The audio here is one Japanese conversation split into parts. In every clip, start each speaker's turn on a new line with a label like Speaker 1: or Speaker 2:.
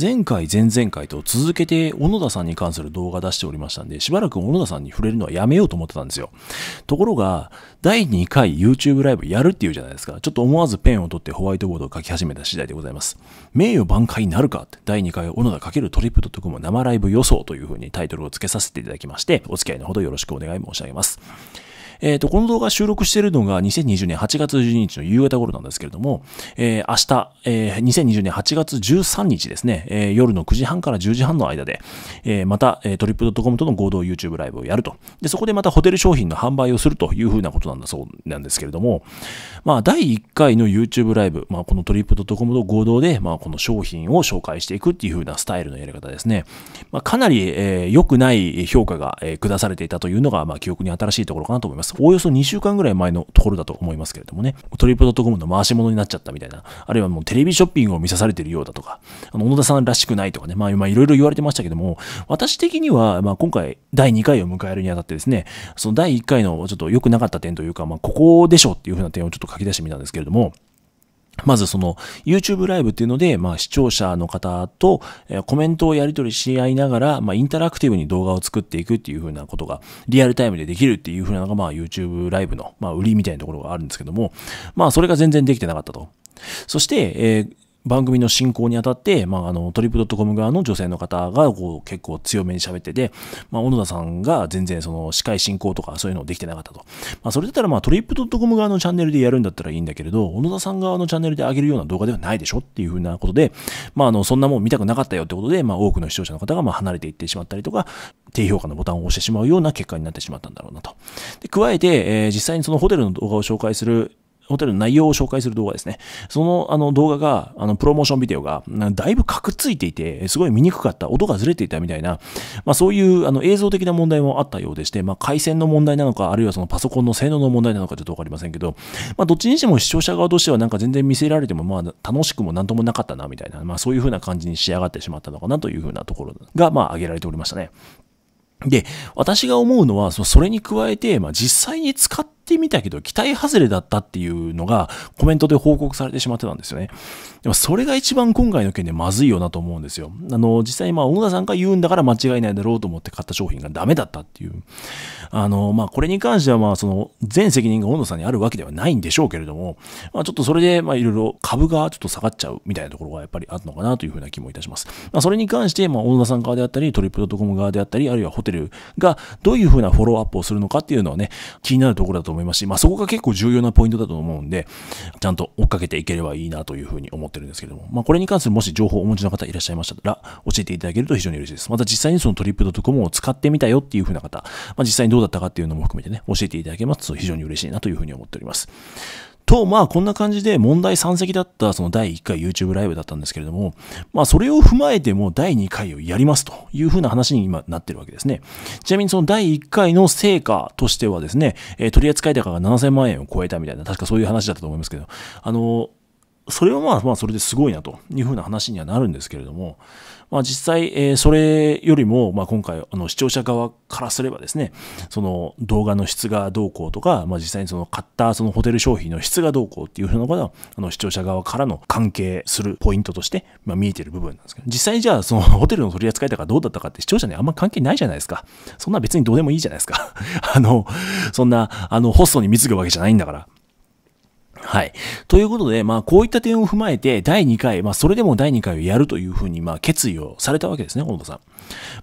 Speaker 1: 前回、前々回と続けて小野田さんに関する動画出しておりましたんで、しばらく小野田さんに触れるのはやめようと思ってたんですよ。ところが、第2回 YouTube ライブやるっていうじゃないですか。ちょっと思わずペンを取ってホワイトボードを書き始めた次第でございます。名誉挽回なるかって、第2回小野田×トリプト特務生ライブ予想というふうにタイトルを付けさせていただきまして、お付き合いのほどよろしくお願い申し上げます。えっ、ー、と、この動画収録しているのが2020年8月12日の夕方頃なんですけれども、えー、明日、えー、2020年8月13日ですね、えー、夜の9時半から10時半の間で、えー、また、えー、トリップドットコムとの合同 YouTube ライブをやると。で、そこでまたホテル商品の販売をするというふうなことなんだそうなんですけれども、まあ、第1回の YouTube ライブ、まあ、このトリップドットコムと合同で、まあ、この商品を紹介していくっていうふうなスタイルのやり方ですね。まあ、かなり、えー、良くない評価が、えー、下されていたというのが、まあ、記憶に新しいところかなと思います。。おおよそ2週間ぐらい前のところだと思いますけれどもね、トリプドットコムの回し物になっちゃったみたいな、あるいはもうテレビショッピングを見さされてるようだとか、あの、小野田さんらしくないとかね、まあ今いろいろ言われてましたけども、私的には、まあ今回第2回を迎えるにあたってですね、その第1回のちょっと良くなかった点というか、まあここでしょっていうふうな点をちょっと書き出してみたんですけれども、まずその YouTube ライブっていうので、まあ視聴者の方とコメントをやり取りし合いながら、まあインタラクティブに動画を作っていくっていう風なことがリアルタイムでできるっていう風なのが、まあ YouTube ライブの、まあ売りみたいなところがあるんですけども、まあそれが全然できてなかったと。そして、えー、番組の進行にあたって、まあ、あの、トリップドットコム側の女性の方が、こう、結構強めに喋ってて、まあ、小野田さんが全然、その、司会進行とか、そういうのできてなかったと。まあ、それだったら、まあ、トリップドットコム側のチャンネルでやるんだったらいいんだけれど、小野田さん側のチャンネルで上げるような動画ではないでしょっていうふうなことで、まあ、あの、そんなもん見たくなかったよってことで、まあ、多くの視聴者の方が、まあ、離れていってしまったりとか、低評価のボタンを押してしまうような結果になってしまったんだろうなと。で、加えて、えー、実際にそのホテルの動画を紹介するホテルの内容を紹介する動画ですね。そのあの動画が、あのプロモーションビデオが、だいぶかくついていて、すごい見にくかった、音がずれていたみたいな、まあ、そういうあの映像的な問題もあったようでして、まあ、回線の問題なのか、あるいはそのパソコンの性能の問題なのかちょっとわかりませんけど、まあ、どっちにしても視聴者側としてはなんか全然見せられても、まあ、楽しくもなんともなかったなみたいな、まあ、そういうふうな感じに仕上がってしまったのかなというふうなところが、まあ、挙げられておりましたね。で、私が思うのは、それに加えて、まあ、実際に使っってみたけど、期待外れだったっていうのが、コメントで報告されてしまってたんですよね。でも、それが一番今回の件でまずいよなと思うんですよ。あの、実際、まあ、小野田さんが言うんだから間違いないだろうと思って買った商品がダメだったっていう。あの、まあ、これに関しては、まあ、その、全責任が小野さんにあるわけではないんでしょうけれども、まあ、ちょっとそれで、まあ、いろいろ株がちょっと下がっちゃうみたいなところがやっぱりあるのかなというふうな気もいたします。まあ、それに関して、まあ、小野田さん側であったり、トリプルドコム側であったり、あるいはホテルがどういうふうなフォローアップをするのかっていうのはね、気になるところだとと思いますし、まあ、そこが結構重要なポイントだと思うんで、ちゃんと追っかけていければいいなというふうに思ってるんですけども、まあ、これに関するもし情報をお持ちの方いらっしゃいましたら、教えていただけると非常に嬉しいです。また実際にそのトリップトコムを使ってみたよっていうふうな方、まあ、実際にどうだったかっていうのも含めてね、教えていただけますと非常に嬉しいなというふうに思っております。と、まあこんな感じで問題山積だったその第1回 YouTube ライブだったんですけれども、まあそれを踏まえても第2回をやりますというふうな話に今なってるわけですね。ちなみにその第1回の成果としてはですね、えー、取扱高が7000万円を超えたみたいな、確かそういう話だったと思いますけど、あのーそれはまあまあそれですごいなというふうな話にはなるんですけれども、まあ、実際、えそれよりも、まあ今回あの視聴者側からすればですねその動画の質がどうこうとか、まあ、実際にその買ったそのホテル商品の質がどうこうっていうふうなことはあの視聴者側からの関係するポイントとして、まあ見えてる部分なんですけど実際じゃあそのホテルの取り扱いとかどうだったかって視聴者にあんま関係ないじゃないですかそんな別にどうでもいいじゃないですか あのそんなあのホストに貢ぐわけじゃないんだからはい。ということで、まあ、こういった点を踏まえて、第2回、まあ、それでも第2回をやるというふうに、まあ、決意をされたわけですね、本田さん。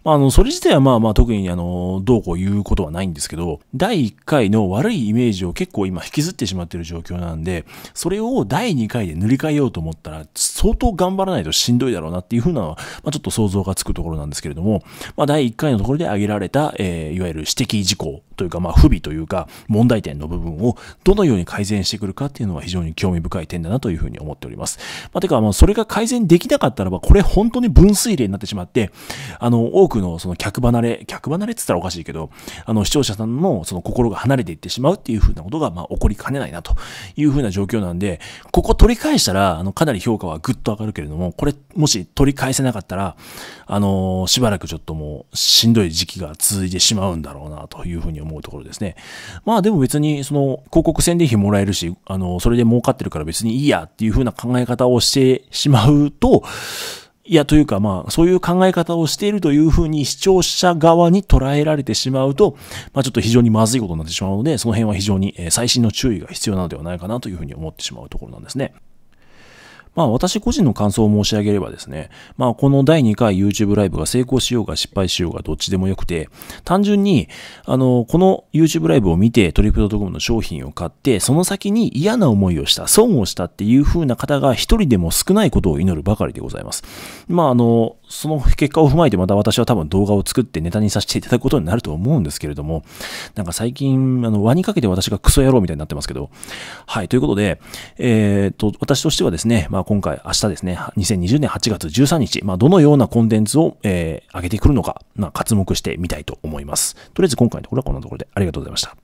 Speaker 1: まあ、あの、それ自体はまあまあ、特に、あの、どうこう言うことはないんですけど、第1回の悪いイメージを結構今引きずってしまってる状況なんで、それを第2回で塗り替えようと思ったら、相当頑張らないとしんどいだろうなっていうふうなのは、まあ、ちょっと想像がつくところなんですけれども、まあ、第1回のところで挙げられた、えー、いわゆる指摘事項というか、まあ、不備というか、問題点の部分をどのように改善してくるかっていうのはは非常に興味深い点だなというふうに思っております。まあ、てか、まあ、それが改善できなかったらば、これ本当に分水嶺になってしまって、あの、多くのその客離れ、客離れって言ったらおかしいけど、あの、視聴者さんのその心が離れていってしまうっていうふうなことが、まあ、起こりかねないなというふうな状況なんで、ここ取り返したら、あの、かなり評価はぐっと上がるけれども、これ、もし取り返せなかったら、あの、しばらくちょっともう、しんどい時期が続いてしまうんだろうなというふうに思うところですね。まあ、でも別に、その、広告宣伝費もらえるし、あの、それそれで儲かってるから別にいいやっていう風な考え方をしてしまうと、いや、というかまあ、そういう考え方をしているというふうに視聴者側に捉えられてしまうと、まあちょっと非常にまずいことになってしまうので、その辺は非常に最新の注意が必要なのではないかなというふうに思ってしまうところなんですね。まあ私個人の感想を申し上げればですね、まあこの第2回 YouTube ライブが成功しようが失敗しようがどっちでもよくて、単純に、あの、この YouTube ライブを見てトリプトコムの商品を買って、その先に嫌な思いをした、損をしたっていう風な方が一人でも少ないことを祈るばかりでございます。まああの、その結果を踏まえてまた私は多分動画を作ってネタにさせていただくことになると思うんですけれども、なんか最近、あの、輪にかけて私がクソ野郎みたいになってますけど、はい、ということで、えー、っと、私としてはですね、まあ今回、明日ですね、2020年8月13日、まあどのようなコンテンツを、えー、上げてくるのか、まあ、活目してみたいと思います。とりあえず今回のところはこんなところでありがとうございました。